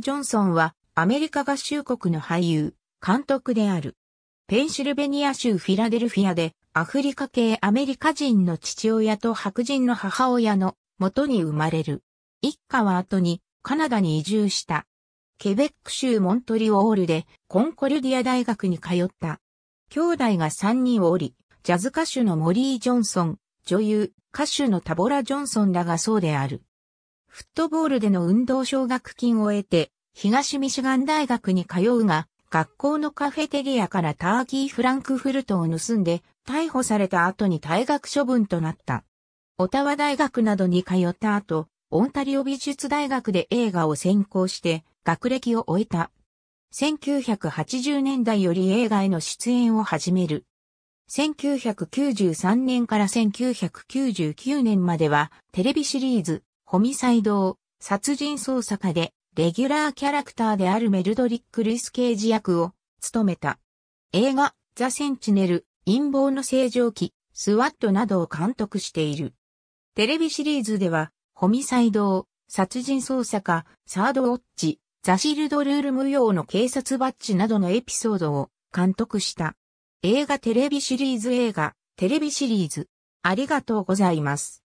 ジョンソンはアメリカ合衆国の俳優、監督である。ペンシルベニア州フィラデルフィアでアフリカ系アメリカ人の父親と白人の母親の元に生まれる。一家は後にカナダに移住した。ケベック州モントリオールでコンコルディア大学に通った。兄弟が3人おり、ジャズ歌手のモリー・ジョンソン、女優、歌手のタボラ・ジョンソンらがそうである。フットボールでの運動奨学金を得て、東ミシガン大学に通うが、学校のカフェテリアからターキー・フランクフルトを盗んで、逮捕された後に退学処分となった。オタワ大学などに通った後、オンタリオ美術大学で映画を専攻して、学歴を終えた。1980年代より映画への出演を始める。1993年から1999年まではテレビシリーズホミサイド殺人捜査課で、レギュラーキャラクターであるメルドリック・ルイス刑事役を務めた。映画、ザ・センチネル、陰謀の正常期、スワットなどを監督している。テレビシリーズでは、ホミサイド殺人捜査課、サードウォッチ、ザ・シルド・ルール無用の警察バッジなどのエピソードを監督した。映画テレビシリーズ映画、テレビシリーズ。ありがとうございます。